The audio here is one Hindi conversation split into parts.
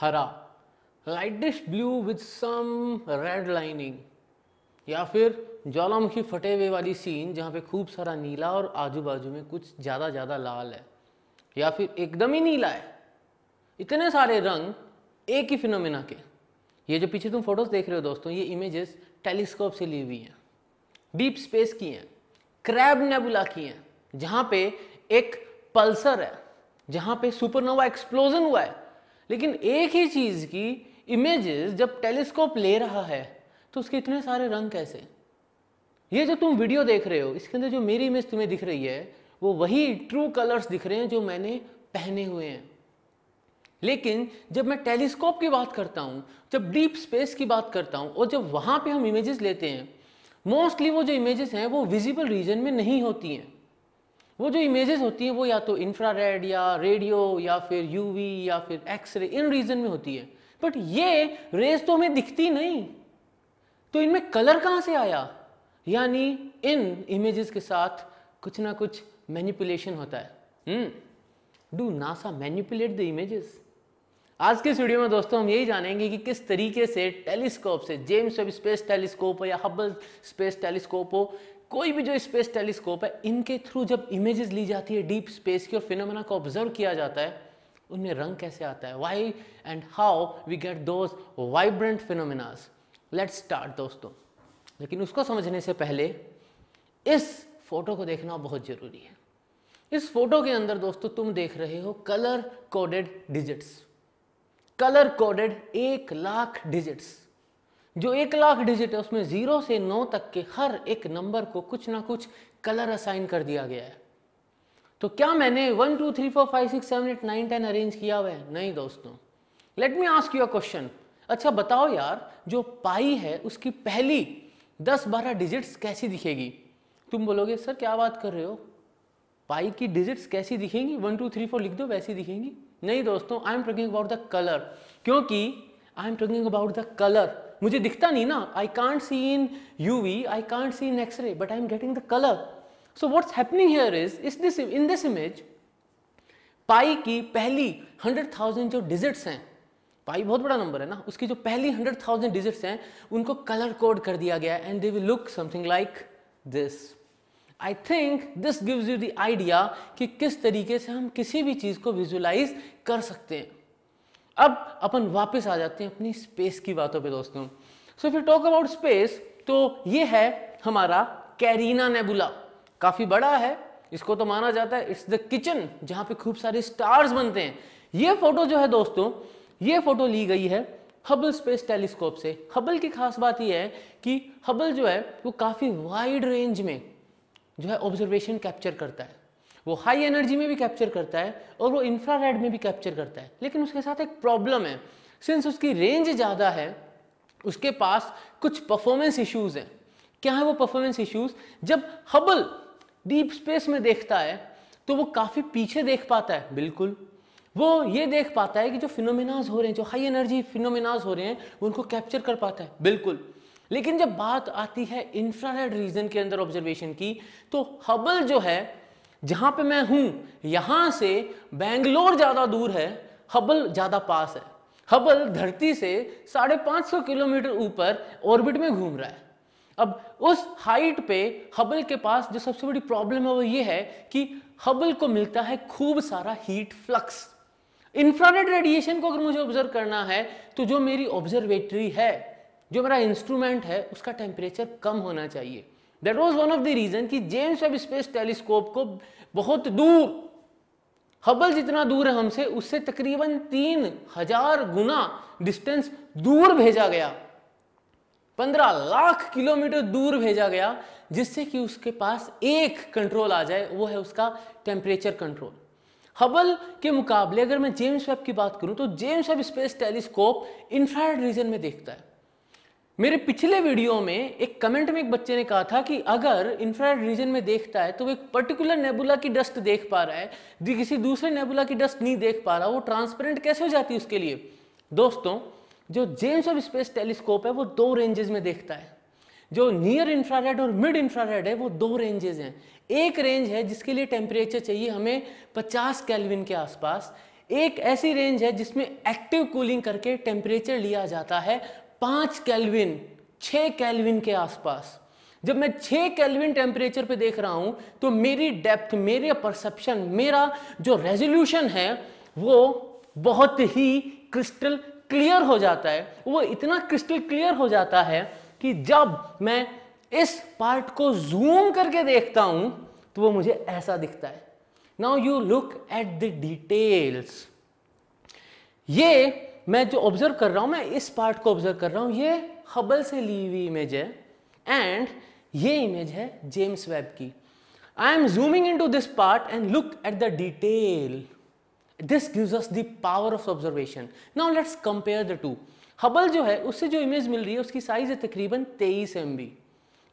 हरा lightish blue with some red lining या फिर ज्वालामुखी फटे हुए वाली सीन जहाँ पे खूब सारा नीला और आजू बाजू में कुछ ज़्यादा ज़्यादा लाल है या फिर एकदम ही नीला है इतने सारे रंग एक ही फिनोमिना के ये जो पीछे तुम फोटोज देख रहे हो दोस्तों ये इमेजेस टेलीस्कोप से ली हुई हैं डीप स्पेस की हैं क्रैब नेबुला की हैं जहाँ पे एक पल्सर है जहाँ पे सुपरनोवा एक्सप्लोजन हुआ है लेकिन एक ही चीज़ की इमेजेस जब टेलीस्कोप ले रहा है तो उसके इतने सारे रंग कैसे ये जो तुम वीडियो देख रहे हो इसके अंदर जो मेरी इमेज तुम्हें दिख रही है वो वही ट्रू कलर्स दिख रहे हैं जो मैंने पहने हुए हैं लेकिन जब मैं टेलीस्कोप की बात करता हूँ जब डीप स्पेस की बात करता हूँ और जब वहाँ पे हम इमेजेस लेते हैं मोस्टली वो जो इमेजेस हैं वो विजिबल रीजन में नहीं होती हैं वो जो इमेजेस होती हैं वो या तो इंफ्रा या रेडियो या फिर यूवी या फिर एक्सरे इन रीजन में होती है बट ये रेस तो हमें दिखती नहीं तो इनमें कलर कहाँ से आया यानी इन इमेजेस के साथ कुछ ना कुछ मैनिपुलेशन होता है do NASA manipulate the images आज के स्टूडियो वीडियो में दोस्तों हम यही जानेंगे कि किस तरीके से टेलीस्कोप से जेम्स स्पेस टेलीस्कोप हो या हब्बल स्पेस टेलीस्कोप हो कोई भी जो स्पेस टेलीस्कोप है इनके थ्रू जब इमेजेस ली जाती है डीप स्पेस की और फिनोमेना को ऑब्जर्व किया जाता है उनमें रंग कैसे आता है why and how we get those vibrant phenomenas let start दोस्तों लेकिन उसको समझने से पहले इस फोटो को देखना बहुत ज़रूरी है इस फोटो के अंदर दोस्तों तुम देख रहे हो colour coded digits colour coded एक लाख डिजिट्स जो एक लाख डिजिट है उसमें ज़ीरो से नौ तक के हर एक नंबर को कुछ ना कुछ कलर असाइन कर दिया गया है तो क्या मैंने one two three four five six seven eight nine ten arrange किया हुआ है नहीं दोस्तों let me ask you a question अच्छा बताओ यार जो पाई है उसकी पहली दस बारह डिजिट्स कैसी दिखेगी तुम बोलोगे सर क्या बात कर रहे हो पाई की डिजिट्स कैसी दिखेंगी वन टू थ्री फोर लिख दो वैसी दिखेंगी नहीं दोस्तों I am talking about the colour क्योंकि I am talking about the colour मुझे दिखता नहीं ना I can't see in U V I can't see in x-ray but I am getting the colour so what's happening here is इस this in this image pi की पहली हंड्रेड थाउजेंड जो डिजिट्स हैं पाई बहुत बड़ा नंबर है ना उसकी जो पहली हंड्रेड थाउजेंड डिजिट्स हैं उनको कलर कोड कर दिया गया and they will look something like this I think this gives you the idea कि किस तरीके से हम किसी भी चीज़ को विजुलाइज कर सकते हैं अब अपन वापस आ जाते हैं अपनी स्पेस की बातों पे दोस्तों so if you talk about space तो ये है हमारा कैरीना नेबुला काफी बड़ा है इसको तो माना जाता है इट्स द किचन जहां पे खूब सारे स्टार्स बनते हैं ये फोटो जो है दोस्तों ये फोटो ली गई है हबल स्पेस टेलीस्कोप से हबल की खास बात यह है कि हबल जो है वो काफ़ी वाइड रेंज में जो है ऑब्जर्वेशन कैप्चर करता है वो हाई एनर्जी में भी कैप्चर करता है और वो इंफ्रारेड में भी कैप्चर करता है लेकिन उसके साथ एक प्रॉब्लम है सिंस उसकी रेंज ज़्यादा है उसके पास कुछ परफॉर्मेंस इश्यूज़ हैं क्या है वो परफॉर्मेंस इश्यूज़ जब हबल डीप स्पेस में देखता है तो वो काफ़ी पीछे देख पाता है बिल्कुल वो ये देख पाता है कि जो फिनोमिनाज हो रहे हैं जो हाई एनर्जी फिनोमिनाज हो रहे हैं उनको कैप्चर कर पाता है बिल्कुल लेकिन जब बात आती है इंफ्रारेड रीजन के अंदर ऑब्जर्वेशन की तो हबल जो है जहाँ पे मैं हूँ यहाँ से बेंगलोर ज़्यादा दूर है हबल ज़्यादा पास है हबल धरती से साढ़े पाँच सौ किलोमीटर ऊपर ऑर्बिट में घूम रहा है अब उस हाइट पे हबल के पास जो सबसे बड़ी प्रॉब्लम है वो ये है कि हबल को मिलता है खूब सारा हीट फ्लक्स इंफ्रारेड रेडिएशन को अगर मुझे ऑब्जर्व करना है तो जो मेरी ऑब्जर्वेटरी है जो मेरा इंस्ट्रूमेंट है उसका टेम्परेचर कम होना चाहिए that was one of the reason कि जेम्स वेब स्पेस टेलीस्कोप को बहुत दूर हबल जितना दूर है हमसे उससे तकरीबन तीन हजार गुना डिस्टेंस दूर भेजा गया पंद्रह लाख किलोमीटर दूर भेजा गया जिससे कि उसके पास एक कंट्रोल आ जाए वो है उसका टेम्परेचर कंट्रोल हबल के मुकाबले अगर मैं जेम्स वेब की बात करूं तो James Webb space telescope infrared region में देखता है मेरे पिछले वीडियो में एक कमेंट में एक बच्चे ने कहा था कि अगर इंफ्रारेड रीजन में देखता है तो वो एक पर्टिकुलर नेबुला की डस्ट देख पा रहा है किसी दूसरे नेबुला की डस्ट नहीं देख पा रहा वो ट्रांसपेरेंट कैसे हो जाती है उसके लिए दोस्तों जो जेम्स ऑफ स्पेस टेलीस्कोप है वो दो रेंजेस में देखता है जो नियर इंफ्रारेड और मिड इंफ्रारेड है वो दो रेंजेस हैं एक रेंज है जिसके लिए टेम्परेचर चाहिए हमें 50 कैलविन के आसपास एक ऐसी रेंज है जिसमें एक्टिव कूलिंग करके टेम्परेचर लिया जाता है पाँच कैलविन छः कैलविन के आसपास जब मैं छः कैलविन टेम्परेचर पे देख रहा हूं तो मेरी डेप्थ मेरे परसेप्शन मेरा जो रेजोल्यूशन है वो बहुत ही क्रिस्टल क्लियर हो जाता है वो इतना क्रिस्टल क्लियर हो जाता है कि जब मैं इस पार्ट को जूम करके देखता हूँ तो वो मुझे ऐसा दिखता है now you look at the details ये मैं जो ऑब्जर्व कर रहा हूँ मैं इस पार्ट को ऑब्जर्व कर रहा हूँ ये हबल से ली हुई इमेज है एंड ये इमेज है जेम्स वेब की I am zooming in to this part and look at the detail this gives us the power of observation now let's compare the two Hubble जो है उससे जो इमेज मिल रही है उसकी साइज है तकरीबन तेईस एम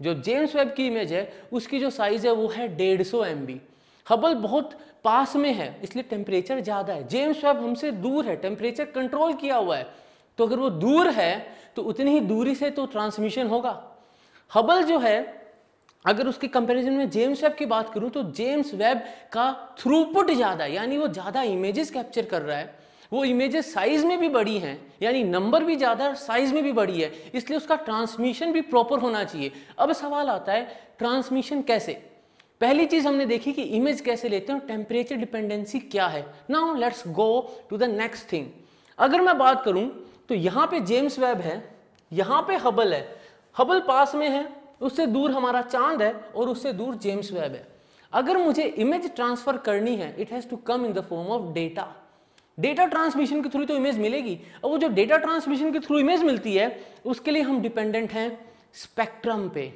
जो जेम्स वेब की इमेज है उसकी जो साइज है वो है डेढ़ सौ एम बी हबल बहुत पास में है इसलिए टेम्परेचर ज़्यादा है जेम्स वेब हमसे दूर है टेम्परेचर कंट्रोल किया हुआ है तो अगर वो दूर है तो उतनी ही दूरी से तो ट्रांसमिशन होगा हबल जो है अगर उसके कंपैरिजन में जेम्स वेब की बात करूं तो जेम्स वेब का थ्रूपुट ज़्यादा यानी वो ज़्यादा इमेजेस कैप्चर कर रहा है वो इमेजेस साइज में भी बड़ी हैं यानी नंबर भी ज़्यादा साइज में भी बड़ी है इसलिए उसका ट्रांसमिशन भी प्रॉपर होना चाहिए अब सवाल आता है ट्रांसमिशन कैसे पहली चीज हमने देखी कि इमेज कैसे लेते हैं और टेम्परेचर डिपेंडेंसी क्या है now let's go to the next thing अगर मैं बात करूं तो यहां पे जेम्स वेब है यहां पे हबल है हबल पास में है उससे दूर हमारा चांद है और उससे दूर जेम्स वेब है अगर मुझे इमेज ट्रांसफर करनी है it has to come in the form of data data transmission के थ्रू तो इमेज मिलेगी और वो जो डेटा ट्रांसमिशन के थ्रू इमेज मिलती है उसके लिए हम डिपेंडेंट हैं स्पेक्ट्रम पे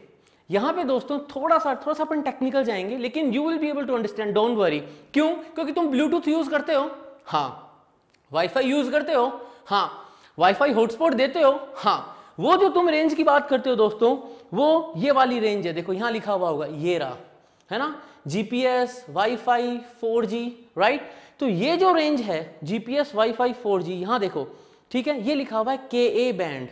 यहां पे दोस्तों थोड़ा सा थोड़ा सा अपन टेक्निकल जाएंगे लेकिन you will be able to understand don't worry क्यों क्योंकि तुम ब्लूटूथ यूज करते हो हाँ वाईफाई यूज करते हो हाँ वाईफाई हॉटस्पॉट देते हो हाँ वो जो तुम रेंज की बात करते हो दोस्तों वो ये वाली रेंज है देखो यहां लिखा हुआ होगा ये रहा है ना जीपीएस वाईफाई 4G राइट तो ये जो रेंज है जीपीएस वाईफाई जी यहां देखो ठीक है ये लिखा हुआ है के ए बैंड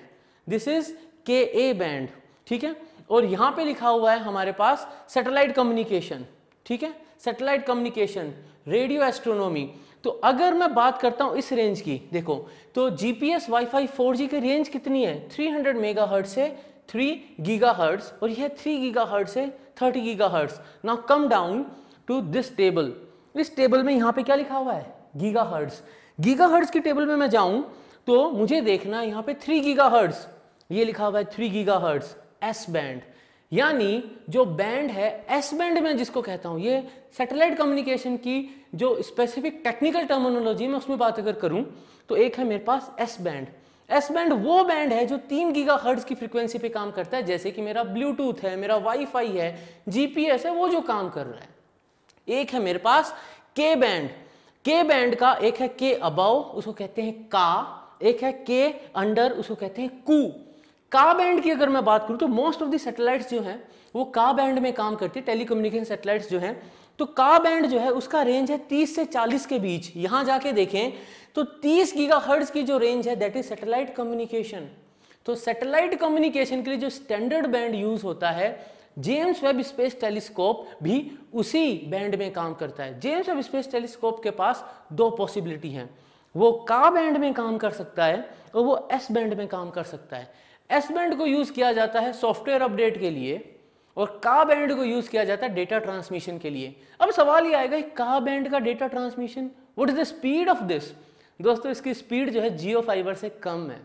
दिस इज के ए बैंड ठीक है और यहां पे लिखा हुआ है हमारे पास सैटेलाइट कम्युनिकेशन ठीक है सैटेलाइट कम्युनिकेशन रेडियो एस्ट्रोनॉमी तो अगर मैं बात करता हूं इस रेंज की देखो तो जीपीएस वाईफाई 4G की रेंज कितनी है 300 मेगाहर्ट से 3 गीगाहर्ट्स और यह 3 गीगाहर्ट से 30 gigahertz now come down to this table इस टेबल में यहां पे क्या लिखा हुआ है गीगा गीगाहर्ट्स की टेबल में मैं जाऊं तो मुझे देखना यहाँ पे 3 गीगाहर्ट्स ये लिखा हुआ है 3 गीगाहर्ट्स एस बैंड यानी जो बैंड है एस बैंड में जिसको कहता हूं ये सैटेलाइट कम्युनिकेशन की जो स्पेसिफिक टेक्निकल टर्मिनोलॉजी में उसमें बात अगर करूं तो एक है मेरे पास एस बैंड एस बैंड वो बैंड है जो तीन गीगा हर्ट्ज की फ्रिक्वेंसी पे काम करता है जैसे कि मेरा ब्लूटूथ है मेरा वाईफाई है जीपीएस है वो जो काम कर रहा है एक है मेरे पास के बैंड के बैंड का एक है के अबाव उसको कहते हैं का एक है के अंडर उसको कहते हैं कू का बैंड की अगर मैं बात करूँ तो मोस्ट ऑफ दी सैटेलाइट्स जो हैं वो का बैंड में काम करती है टेलीकम्युनिकेशन सैटेलाइट्स जो हैं तो का बैंड जो है उसका रेंज है 30 से 40 के बीच यहां जाके देखें तो 30 गीगाहर्ट्ज की जो रेंज है दैट इज सैटेलाइट कम्युनिकेशन तो सैटेलाइट कम्युनिकेशन के लिए जो स्टैंडर्ड बैंड यूज होता है जेम्स वेब स्पेस टेलीस्कोप भी उसी बैंड में काम करता है जेम्स वेब स्पेस टेलीस्कोप के पास दो पॉसिबिलिटी हैं वो का बैंड में काम कर सकता है और वो एस बैंड में काम कर सकता है एस बैंड को यूज किया जाता है सॉफ्टवेयर अपडेट के लिए और का बैंड को यूज किया जाता है डेटा ट्रांसमिशन के लिए अब सवाल ये आएगा का बैंड का data transmission what is the speed of this दोस्तों इसकी स्पीड जो है जियो फाइबर से कम है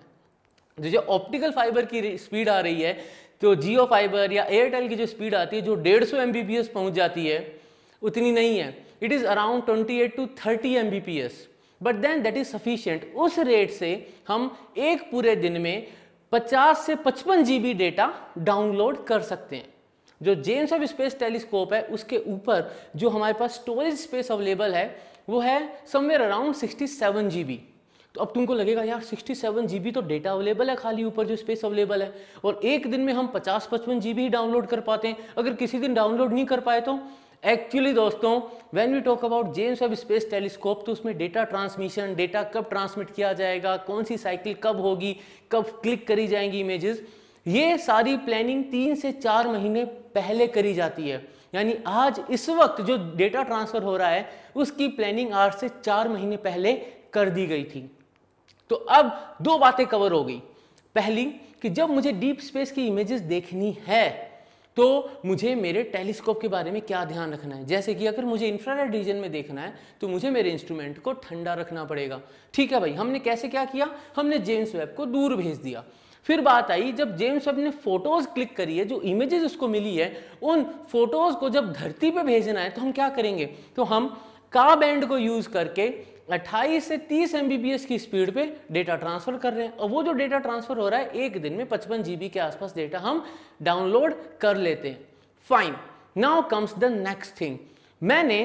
तो जो जो ऑप्टिकल फाइबर की स्पीड आ रही है तो जियो फाइबर या एयरटेल की जो स्पीड आती है जो डेढ़ सौ पहुंच जाती है उतनी नहीं है it is around eight to thirty M but then that is sufficient उस रेट से हम एक पूरे दिन में 50 से 55 जीबी डेटा डाउनलोड कर सकते हैं जो जेम्स ऑफ स्पेस टेलीस्कोप है उसके ऊपर जो हमारे पास स्टोरेज स्पेस अवेलेबल है वो है समवेयर अराउंड 67 जीबी तो अब तुमको लगेगा यार 67 जीबी तो डेटा अवेलेबल है खाली ऊपर जो स्पेस अवेलेबल है और एक दिन में हम 50 पचपन जीबी ही डाउनलोड कर पाते हैं अगर किसी दिन डाउनलोड नहीं कर पाए तो एक्चुअली दोस्तों when we talk about James of space telescope तो उसमें डेटा ट्रांसमिशन डेटा कब ट्रांसमिट किया जाएगा कौन सी साइकिल कब होगी कब क्लिक करी जाएंगी इमेजेस ये सारी प्लानिंग तीन से चार महीने पहले करी जाती है यानी आज इस वक्त जो डेटा ट्रांसफ़र हो रहा है उसकी प्लानिंग आज से चार महीने पहले कर दी गई थी तो अब दो बातें कवर हो गई पहली कि जब मुझे डीप स्पेस की इमेजेस देखनी है तो मुझे मेरे टेलीस्कोप के बारे में क्या ध्यान रखना है जैसे कि अगर मुझे इंफ्रारेड रीजन में देखना है तो मुझे मेरे इंस्ट्रूमेंट को ठंडा रखना पड़ेगा ठीक है भाई हमने कैसे क्या किया हमने जेम्स वेब को दूर भेज दिया फिर बात आई जब जेम्स वेब ने फोटोज क्लिक करी है जो इमेजेस उसको मिली है उन फोटोज को जब धरती पर भेजना है तो हम क्या करेंगे तो हम का बैंड को यूज करके 28 से 30 एम की स्पीड पे डेटा ट्रांसफर कर रहे हैं और वो जो डेटा ट्रांसफर हो रहा है एक दिन में पचपन जी के आसपास डेटा हम डाउनलोड कर लेते हैं fine now comes the next thing मैंने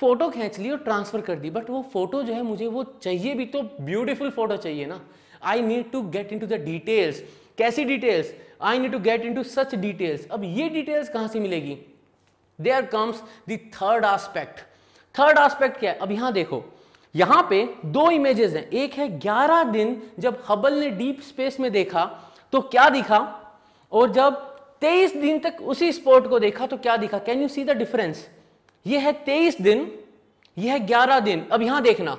फोटो खींच ली और ट्रांसफर कर दी बट वो फोटो जो है मुझे वो चाहिए भी तो ब्यूटीफुल फोटो चाहिए ना I need to get in to the details कैसी details I need to get in to such details अब ये डिटेल्स कहाँ से मिलेगी there comes third aspect third aspect क्या है अब यहां देखो यहां पे दो इमेजेस हैं एक है 11 दिन जब हबल ने डीप स्पेस में देखा तो क्या दिखा और जब 23 दिन तक उसी स्पॉट को देखा तो क्या दिखा can you see the difference ये है 23 दिन ये है 11 दिन अब यहां देखना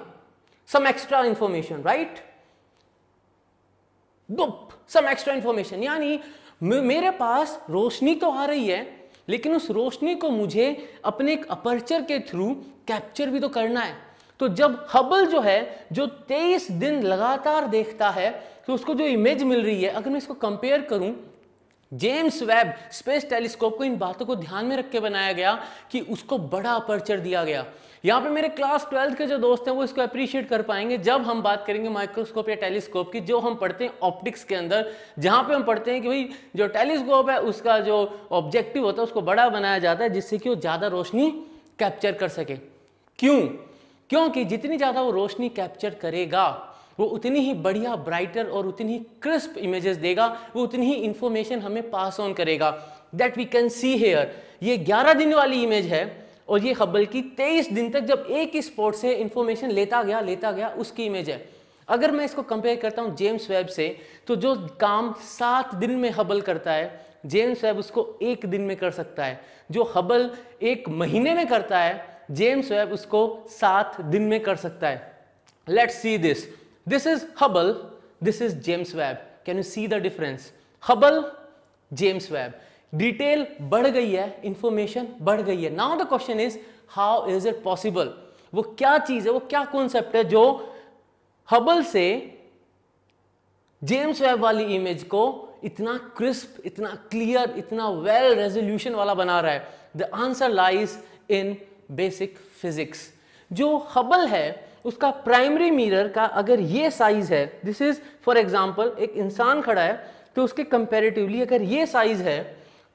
सम एक्स्ट्रा इंफॉर्मेशन राइट डुप सम एक्स्ट्रा इंफॉर्मेशन यानी मेरे पास रोशनी तो आ रही है लेकिन उस रोशनी को मुझे अपने एक अपर्चर के थ्रू कैप्चर भी तो करना है तो जब हबल जो है जो 23 दिन लगातार देखता है तो उसको जो इमेज मिल रही है अगर मैं इसको कंपेयर करूं जेम्स वेब स्पेस टेलीस्कोप को इन बातों को ध्यान में रख के बनाया गया कि उसको बड़ा अपर्चर दिया गया यहाँ पे मेरे क्लास ट्वेल्थ के जो दोस्त हैं वो इसको अप्रिशिएट कर पाएंगे जब हम बात करेंगे माइक्रोस्कोप या टेलीस्कोप की जो हम पढ़ते हैं ऑप्टिक्स के अंदर जहाँ पे हम पढ़ते हैं कि भाई जो टेलीस्कोप है उसका जो ऑब्जेक्टिव होता है उसको बड़ा बनाया जाता है जिससे कि वो ज़्यादा रोशनी कैप्चर कर सके क्यों क्योंकि जितनी ज़्यादा वो रोशनी कैप्चर करेगा वो उतनी ही बढ़िया ब्राइटर और उतनी ही क्रिस्प इमेजेस देगा वो उतनी ही इंफॉर्मेशन हमें पास ऑन करेगा that we can see here ये 11 दिन वाली इमेज है और ये हबल की 23 दिन तक जब एक ही स्पॉट से इंफॉर्मेशन लेता गया लेता गया उसकी इमेज है अगर मैं इसको कंपेयर करता हूँ जेम्स वेब से तो जो काम सात दिन में हबल करता है जेम्स वेब उसको एक दिन में कर सकता है जो हबल एक महीने में करता है जेम्स वेब उसको सात दिन में कर सकता है let see this this is Hubble this is James Webb can you see the difference Hubble James Webb detail बढ़ गई है इंफॉर्मेशन बढ़ गई है now the question is how is it possible वो क्या चीज है वो क्या कॉन्सेप्ट है जो हबल से जेम्स वेब वाली इमेज को इतना क्रिस्प इतना क्लियर इतना वेल well रेजोल्यूशन वाला बना रहा है the answer lies in basic physics जो हबल है उसका प्राइमरी मिरर का अगर ये साइज है दिस इज फॉर एग्जांपल एक इंसान खड़ा है तो उसके कंपैरेटिवली अगर ये साइज है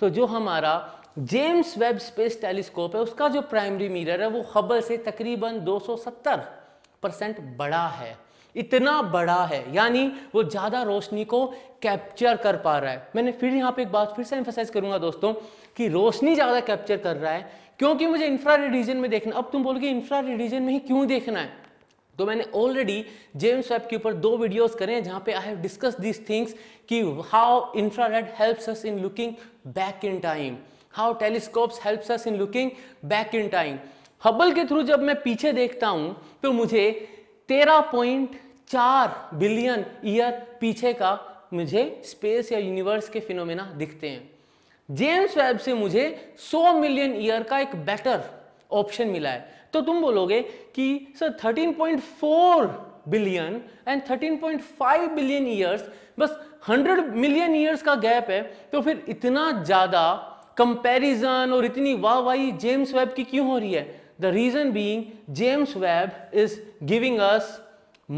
तो जो हमारा जेम्स वेब स्पेस टेलीस्कोप है उसका जो प्राइमरी मिरर है वो हबल से तकरीबन 270 परसेंट बड़ा है इतना बड़ा है यानी वो ज़्यादा रोशनी को कैप्चर कर पा रहा है मैंने फिर यहाँ पे एक बात फिर से एम्फोसाइज करूँगा दोस्तों कि रोशनी ज़्यादा कैप्चर कर रहा है क्योंकि मुझे इंफ्रा रीजन में देखना अब तुम बोलोगे इंफ्रा रीजन में ही क्यों देखना है तो मैंने ऑलरेडी जेम्स वेब के ऊपर दो वीडियोस करे हैं जहां पे I have discuss these things कि how infrared helps us in looking back in time how telescopes helps us in looking back in time Hubble के थ्रू जब मैं पीछे देखता हूं तो मुझे तेरह पॉइंट चार बिलियन ईयर पीछे का मुझे स्पेस या यूनिवर्स के फिनोमेना दिखते हैं जेम्स वेब से मुझे 100 मिलियन ईयर का एक बेटर ऑप्शन मिला है तो तुम बोलोगे कि sir 13.4 billion and 13.5 billion years बस 100 मिलियन ईयर्स का गैप है तो फिर इतना ज़्यादा कंपैरिजन और इतनी वाह वाही जेम्स वेब की क्यों हो रही है the reason being James Webb is giving us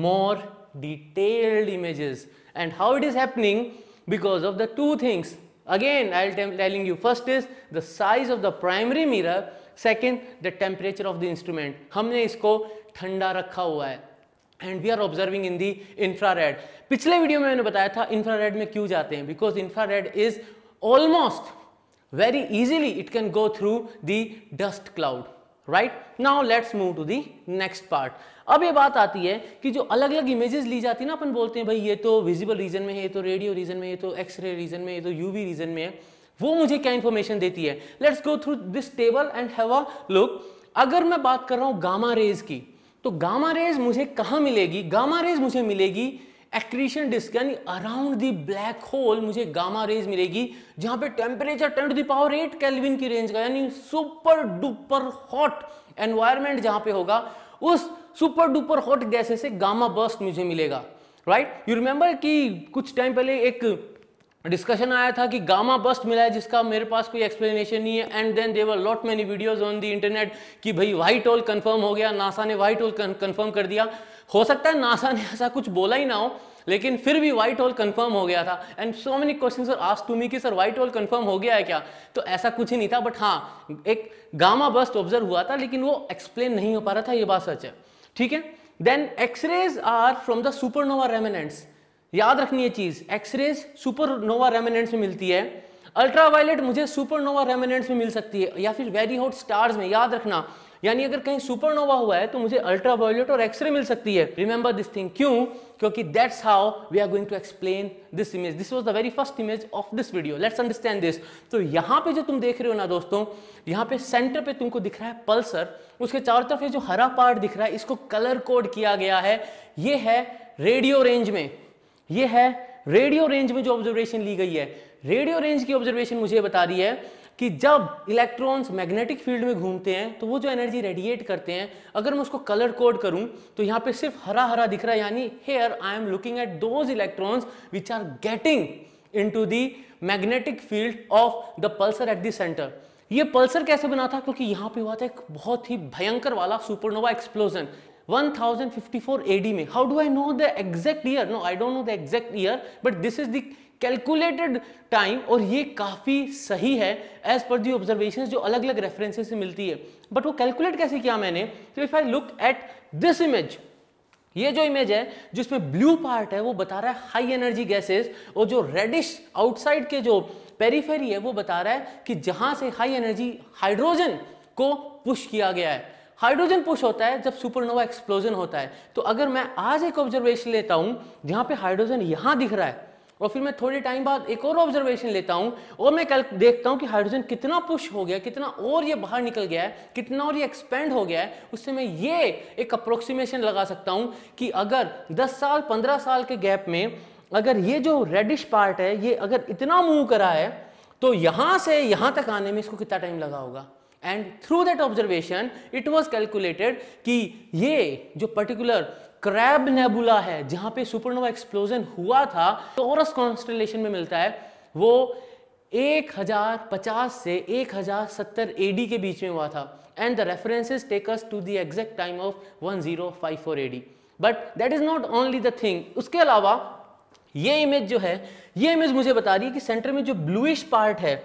more detailed images and how it is happening because of the two things Again, I am telling you, first is the size of the primary mirror, second, the temperature of the instrument. हमने इसको ठंडा रखा हुआ है and we are observing in the infrared पिछले वीडियो में मैंने बताया था इंफ्रारेड में क्यों जाते हैं because infrared is almost very easily it can go through the dust cloud right now let's move to the next part अब ये बात आती है कि जो अलग अलग इमेजेस ली जाती है ना अपन बोलते हैं भाई ये तो विजिबल रीजन में है ये तो रेडियो रीजन में ये तो एक्सरे रीजन में ये तो यूवी रीजन में है वो मुझे क्या इंफॉर्मेशन देती है let's go through this table and have a look अगर मैं बात कर रहा हूँ गामा रेज की तो गामा रेज मुझे कहाँ मिलेगी गामा रेज मुझे मिलेगी एक्रीशन डिस्क यानी अराउंड दी ब्लैक होल मुझे गामा रेज मिलेगी जहां पे temperature ten to the power eight kelvin की रेंज का यानी सुपर डुपर हॉट एनवायरमेंट जहां पे होगा उस सुपर डुपर हॉट गैसे से गामा बर्स्ट मुझे मिलेगा राइट यू रिमेंबर कि कुछ टाइम पहले एक डिस्कशन आया था कि गामा बस्ट मिला है जिसका मेरे पास कोई एक्सप्लेनेशन नहीं है and then there are lot many videos on the internet कि भाई व्हाइट होल कंफर्म हो गया नासा ने वाइट होल कंफर्म कर दिया हो सकता है नासा ने ऐसा कुछ बोला ही ना हो लेकिन फिर भी व्हाइट होल कंफर्म हो गया था and so many question sir आज टू मी कि सर व्हाइट होल कंफर्म हो गया है क्या तो ऐसा कुछ ही नहीं था बट हाँ एक गामा बस्ट ऑब्जर्व हुआ था लेकिन वो एक्सप्लेन नहीं हो पा रहा था ये बात सच है ठीक है then X rays are from the supernova remnants याद रखनी है चीज एक्सरेज सुपरनोवा रेमिनेंट्स में मिलती है अल्ट्रावायलेट मुझे सुपरनोवा रेमिनेंट्स में मिल सकती है या फिर वेरी हॉट स्टार्स में याद रखना यानी अगर कहीं सुपरनोवा हुआ है तो मुझे अल्ट्रावायलेट और एक्सरे मिल सकती है रिमेंबर दिस थिंग क्यों क्योंकि that's how we are going to explain this image this was the very first image of this video let's understand this तो यहां पे जो तुम देख रहे हो ना दोस्तों यहाँ पे सेंटर पे तुमको दिख रहा है पल्सर उसके चारों तरफ ये जो हरा पार्ट दिख रहा है इसको कलर कोड किया गया है ये है रेडियो रेंज में ये है रेडियो रेंज में जो ऑब्जर्वेशन ली गई है रेडियो रेंज की ऑब्जर्वेशन मुझे बता रही है कि जब इलेक्ट्रॉन्स मैग्नेटिक फील्ड में घूमते हैं तो वो जो एनर्जी रेडिएट करते हैं अगर मैं उसको कलर कोड करूं तो यहाँ पे सिर्फ हरा हरा दिख रहा है यानी here I am looking at those electrons which are getting into the magnetic field of the pulsar at the centre ये पल्सर कैसे बना था क्योंकि यहाँ पे हुआ था एक बहुत ही भयंकर वाला सुपरनोवा एक्सप्लोजन 1054 AD में. How do I know the exact year? No, I don't know the exact year, but this is the calculated time और ये काफ़ी सही है एज पर दी ऑब्जर्वेशन जो अलग अलग रेफरेंसेस से मिलती है बट वो कैलकुलेट कैसे किया मैंने तो if I look at this image ये जो इमेज है जिसमें ब्लू पार्ट है वो बता रहा है हाई एनर्जी गैसेस और जो रेडिश आउटसाइड के जो पेरीफेरी है वो बता रहा है कि जहां से हाई एनर्जी हाइड्रोजन को पुश किया गया है हाइड्रोजन पुश होता है जब सुपरनोवा एक्सप्लोजन होता है तो अगर मैं आज एक ऑब्जर्वेशन लेता हूँ जहाँ पे हाइड्रोजन यहाँ दिख रहा है और फिर मैं थोड़े टाइम बाद एक और ऑब्जर्वेशन लेता हूँ और मैं कल देखता हूँ कि हाइड्रोजन कितना पुश हो गया कितना और ये बाहर निकल गया है कितना और ये एक्सपेंड हो गया है उससे मैं ये एक अप्रोक्सीमेशन लगा सकता हूँ कि अगर 10 साल 15 साल के गैप में अगर ये जो रेडिश पार्ट है ये अगर इतना मूव करा है तो यहाँ से यहाँ तक आने में इसको कितना टाइम लगा होगा and through that observation it was calculated कि ये जो पर्टिकुलर क्रैब नेबुला है जहां पे सुपरनोवा एक्सप्लोजन हुआ था तो और कॉन्स्टलेशन में मिलता है वो 1050 से 1070 एडी के बीच में हुआ था and the references take us to the exact time of 1054 AD but that is not only the thing उसके अलावा ये इमेज जो है ये इमेज मुझे बता रही है कि सेंटर में जो ब्लूइश पार्ट है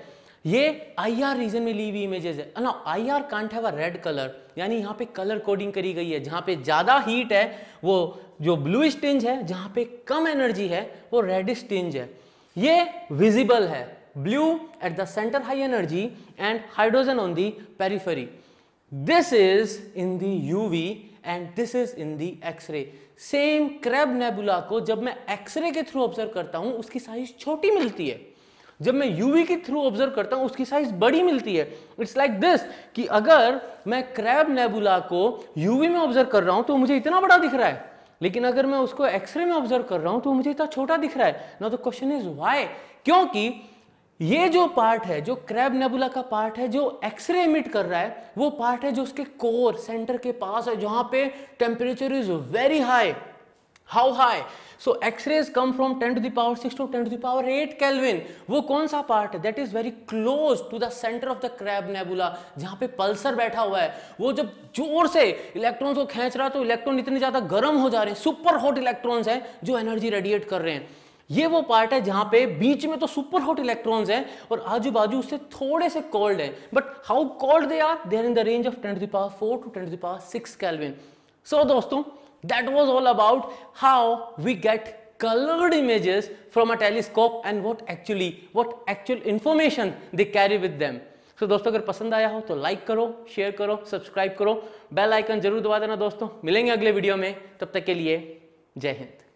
ये आई आर रीजन में ली हुई इमेजेस है ना आई आर कांट है रेड कलर यानी यहाँ पे कलर कोडिंग करी गई है जहाँ पे ज़्यादा हीट है वो जो ब्लू स्टेंज है जहाँ पे कम एनर्जी है वो रेड स्टिंज है ये विजिबल है blue at the centre high energy and hydrogen on the periphery this is in the V and this is in the X ray same Crab Nebula को जब मैं एक्सरे के थ्रू ऑब्जर्व करता हूं उसकी साइज छोटी मिलती है जब मैं यूवी के थ्रू ऑब्जर्व करता हूं उसकी साइज बड़ी मिलती है इट्स लाइक दिस कि अगर मैं क्रैब नेबुला को यूवी में ऑब्जर्व कर रहा हूं तो मुझे इतना बड़ा दिख रहा है लेकिन अगर मैं उसको एक्सरे में ऑब्जर्व कर रहा हूं तो मुझे इतना छोटा दिख रहा है ना तो क्वेश्चन इज वाई क्योंकि ये जो पार्ट है जो क्रैब नेबुला का पार्ट है जो एक्सरे इमिट कर रहा है वो पार्ट है जो उसके कोर सेंटर के पास है जहां पे temperature is very high how high so X rays come from ten to the power six to ten to the power eight kelvin वो कौन सा पार्ट है that is very close to the centre of the Crab Nebula जहां पे पल्सर बैठा हुआ है वो जब जोर से इलेक्ट्रॉन को खींच रहा है तो इलेक्ट्रॉन इतने ज्यादा गर्म हो जा रहे हैं सुपर हॉट इलेक्ट्रॉन्स हैं जो एनर्जी रेडिएट कर रहे हैं ये वो पार्ट है जहां पे बीच में तो सुपर हॉट इलेक्ट्रॉन्स हैं और आजू बाजू उससे थोड़े से कोल्ड हैं but how cold they are they are in the range of ten to the power four to ten to the power six kelvin so दोस्तों That was all about how we get colored images from a telescope and what actually, what actual information they carry with them. so, दोस्तों अगर पसंद आया हो तो लाइक करो शेयर करो सब्सक्राइब करो बेल आइकन जरूर दबा देना दोस्तों मिलेंगे अगले वीडियो में तब तक के लिए जय हिंद